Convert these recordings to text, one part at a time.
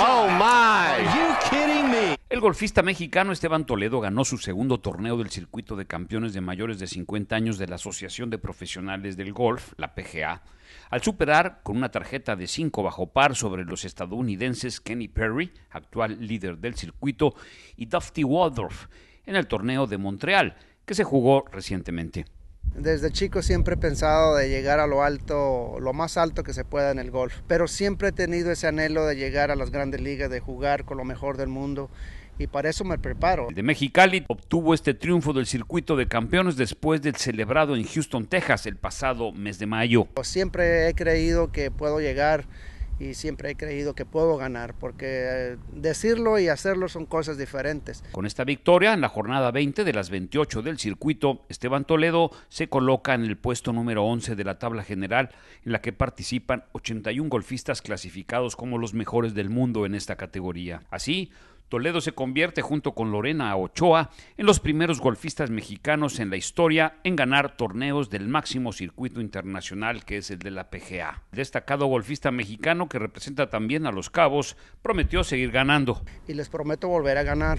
Oh, el golfista mexicano Esteban Toledo ganó su segundo torneo del circuito de campeones de mayores de 50 años de la Asociación de Profesionales del Golf, la PGA, al superar con una tarjeta de 5 bajo par sobre los estadounidenses Kenny Perry, actual líder del circuito, y Dufty Waldorf en el torneo de Montreal, que se jugó recientemente. Desde chico siempre he pensado de llegar a lo alto, lo más alto que se pueda en el golf, pero siempre he tenido ese anhelo de llegar a las grandes ligas, de jugar con lo mejor del mundo y para eso me preparo. de Mexicali obtuvo este triunfo del circuito de campeones después del celebrado en Houston, Texas, el pasado mes de mayo. Siempre he creído que puedo llegar y siempre he creído que puedo ganar, porque eh, decirlo y hacerlo son cosas diferentes. Con esta victoria en la jornada 20 de las 28 del circuito, Esteban Toledo se coloca en el puesto número 11 de la tabla general, en la que participan 81 golfistas clasificados como los mejores del mundo en esta categoría. Así, Toledo se convierte junto con Lorena Ochoa en los primeros golfistas mexicanos en la historia en ganar torneos del máximo circuito internacional que es el de la PGA. El destacado golfista mexicano que representa también a los Cabos prometió seguir ganando. Y les prometo volver a ganar.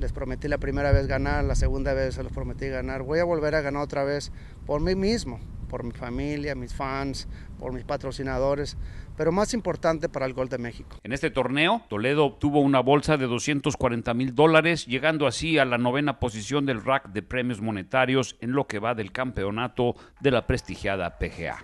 Les prometí la primera vez ganar, la segunda vez se los prometí ganar. Voy a volver a ganar otra vez por mí mismo por mi familia, mis fans, por mis patrocinadores, pero más importante para el Gol de México. En este torneo, Toledo obtuvo una bolsa de 240 mil dólares, llegando así a la novena posición del rack de premios monetarios en lo que va del campeonato de la prestigiada PGA.